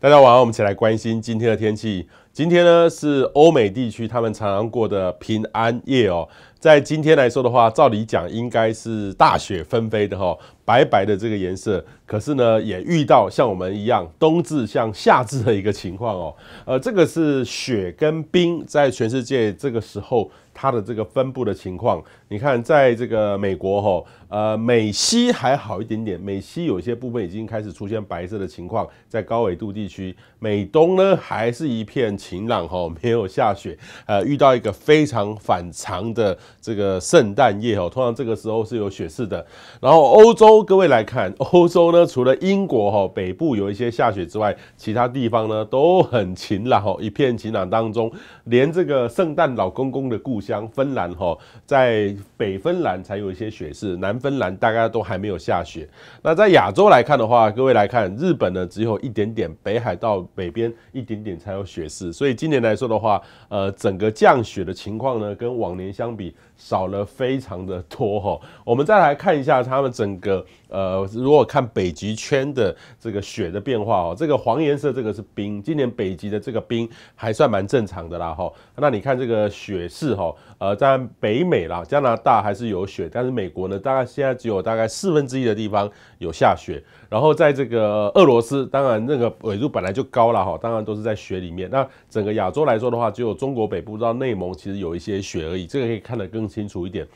大家晚上好，我们一起来关心今天的天气。今天呢是欧美地区他们常常过的平安夜哦，在今天来说的话，照理讲应该是大雪纷飞的哈，白白的这个颜色。可是呢，也遇到像我们一样冬至像夏至的一个情况哦。呃，这个是雪跟冰在全世界这个时候它的这个分布的情况。你看，在这个美国哈，呃，美西还好一点点，美西有一些部分已经开始出现白色的情况，在高纬度地区，美东呢还是一片。晴朗哈，没有下雪，呃，遇到一个非常反常的这个圣诞夜哦，通常这个时候是有雪势的。然后欧洲各位来看，欧洲呢，除了英国哈北部有一些下雪之外，其他地方呢都很晴朗哦，一片晴朗当中，连这个圣诞老公公的故乡芬兰哈，在北芬兰才有一些雪势，南芬兰大概都还没有下雪。那在亚洲来看的话，各位来看，日本呢只有一点点北海道北边一点点才有雪势。所以今年来说的话，呃，整个降雪的情况呢，跟往年相比。少了非常的多哈，我们再来看一下他们整个呃，如果看北极圈的这个雪的变化哦，这个黄颜色这个是冰，今年北极的这个冰还算蛮正常的啦哈。那你看这个雪势哈，呃，在北美啦，加拿大还是有雪，但是美国呢，大概现在只有大概四分之一的地方有下雪。然后在这个俄罗斯，当然那个纬度本来就高了哈，当然都是在雪里面。那整个亚洲来说的话，只有中国北部到内蒙其实有一些雪而已，这个可以看得更。清楚一点，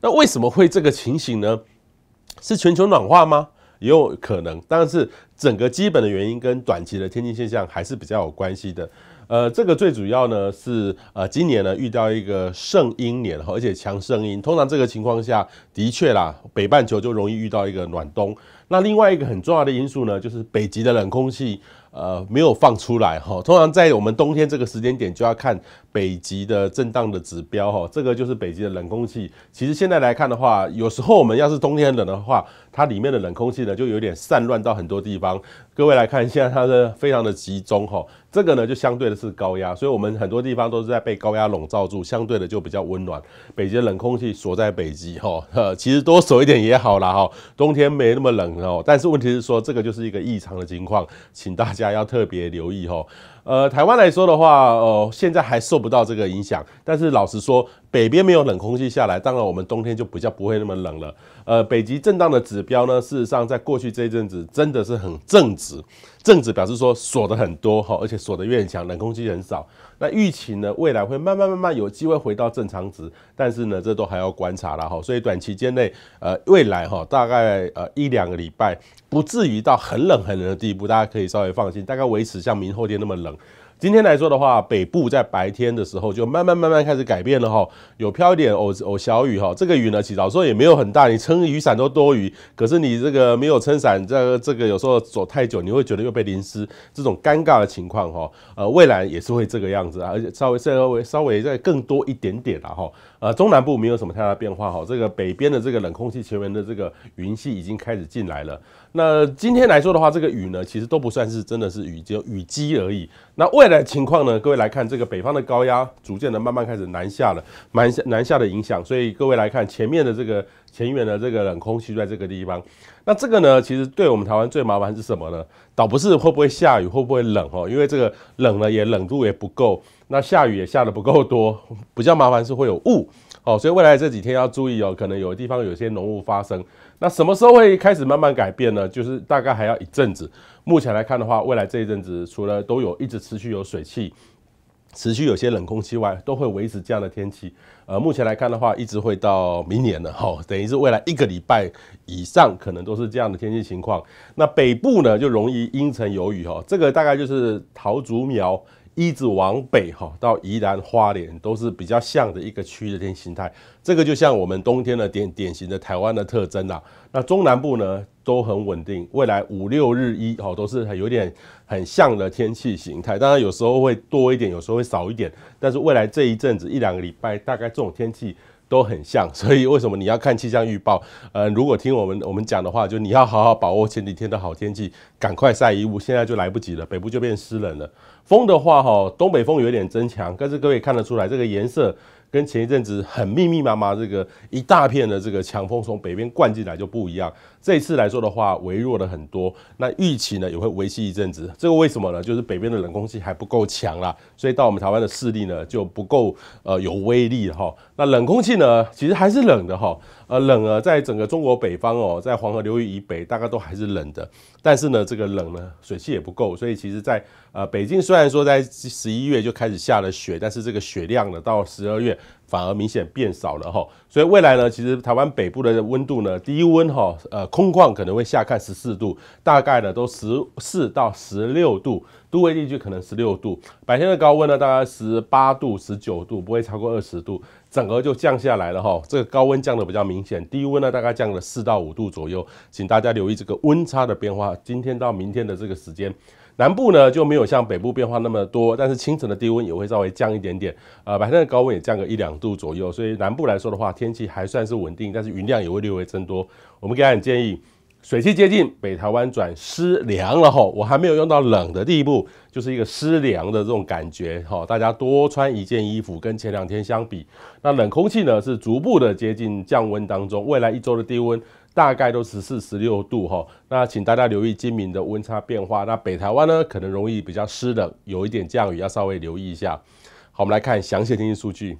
那为什么会这个情形呢？是全球暖化吗？也有可能，但是整个基本的原因跟短期的天气现象还是比较有关系的。呃，这个最主要呢是呃，今年呢遇到一个盛阴年哈，而且强盛阴。通常这个情况下，的确啦，北半球就容易遇到一个暖冬。那另外一个很重要的因素呢，就是北极的冷空气呃没有放出来哈。通常在我们冬天这个时间点就要看北极的震荡的指标哈，这个就是北极的冷空气。其实现在来看的话，有时候我们要是冬天冷的话，它里面的冷空气呢就有点散乱到很多地方。各位来看，现在它的非常的集中哈。这个呢，就相对的是高压，所以我们很多地方都是在被高压笼罩住，相对的就比较温暖。北极冷空气锁在北极，哈，其实多守一点也好啦，哈，冬天没那么冷哦。但是问题是说，这个就是一个异常的情况，请大家要特别留意，哈。呃，台湾来说的话，呃，现在还受不到这个影响。但是老实说，北边没有冷空气下来，当然我们冬天就比较不会那么冷了。呃，北极震荡的指标呢，事实上在过去这一阵子真的是很正值，正值表示说锁得很多哈，而且锁得越强，冷空气很少。那预期呢，未来会慢慢慢慢有机会回到正常值，但是呢，这都还要观察了哈。所以短期内，呃，未来哈，大概呃一两个礼拜。不至于到很冷很冷的地步，大家可以稍微放心，大概维持像明后天那么冷。今天来说的话，北部在白天的时候就慢慢慢慢开始改变了哈，有飘点偶偶小雨哈，这个雨呢，起早说也没有很大，你撑雨伞都多余，可是你这个没有撑伞，这个这个有时候走太久，你会觉得又被淋湿，这种尴尬的情况哈，呃，未来也是会这个样子，而且稍微稍微稍微再更多一点点了哈。呃，中南部没有什么太大变化哈，这个北边的这个冷空气前面的这个云系已经开始进来了。那今天来说的话，这个雨呢，其实都不算是真的是雨，只有雨积而已。那未来情况呢，各位来看这个北方的高压逐渐的慢慢开始南下了，南下南下的影响，所以各位来看前面的这个前缘的这个冷空气在这个地方。那这个呢，其实对我们台湾最麻烦是什么呢？倒不是会不会下雨，会不会冷哦，因为这个冷了也冷度也不够。那下雨也下的不够多，比较麻烦是会有雾哦，所以未来这几天要注意哦，可能有的地方有些浓雾发生。那什么时候会开始慢慢改变呢？就是大概还要一阵子。目前来看的话，未来这一阵子除了都有一直持续有水汽，持续有些冷空气外，都会维持这样的天气。呃，目前来看的话，一直会到明年了哈，等于是未来一个礼拜以上可能都是这样的天气情况。那北部呢就容易阴沉有雨哈，这个大概就是桃竹苗。一直往北哈，到宜兰花莲都是比较像的一个区的天形态，这个就像我们冬天的典典型的台湾的特征啦。那中南部呢都很稳定，未来五六日一哈都是有点很像的天气形态，当然有时候会多一点，有时候会少一点，但是未来这一阵子一两个礼拜大概这种天气。都很像，所以为什么你要看气象预报？呃，如果听我们我们讲的话，就你要好好把握前几天的好天气，赶快晒衣物，现在就来不及了。北部就变湿冷了，风的话，哈，东北风有点增强，但是各位看得出来，这个颜色。跟前一阵子很密密麻麻这个一大片的这个强风从北边灌进来就不一样。这一次来说的话，微弱了很多。那预期呢也会维系一阵子。这个为什么呢？就是北边的冷空气还不够强啦，所以到我们台湾的势力呢就不够呃有威力哈。那冷空气呢其实还是冷的哈，呃冷啊，在整个中国北方哦，在黄河流域以北大概都还是冷的。但是呢这个冷呢水汽也不够，所以其实，在呃北京虽然说在十一月就开始下了雪，但是这个雪量呢到十二月。反而明显变少了哈，所以未来呢，其实台湾北部的温度呢，低温哈，呃，空旷可能会下看十四度，大概呢都十四到十六度，都会地区可能十六度，白天的高温呢大概十八度、十九度，不会超过二十度，整个就降下来了哈，这个高温降的比较明显，低温呢大概降了四到五度左右，请大家留意这个温差的变化，今天到明天的这个时间。南部呢就没有像北部变化那么多，但是清晨的低温也会稍微降一点点，呃，白天的高温也降个一两度左右，所以南部来说的话，天气还算是稳定，但是云量也会略微增多。我们给大家建议。水汽接近北台湾转湿凉了吼，我还没有用到冷的地步，就是一个湿凉的这种感觉哈。大家多穿一件衣服，跟前两天相比，那冷空气呢是逐步的接近降温当中，未来一周的低温大概都十四十六度哈。那请大家留意今明的温差变化，那北台湾呢可能容易比较湿冷，有一点降雨要稍微留意一下。好，我们来看详细天气数据。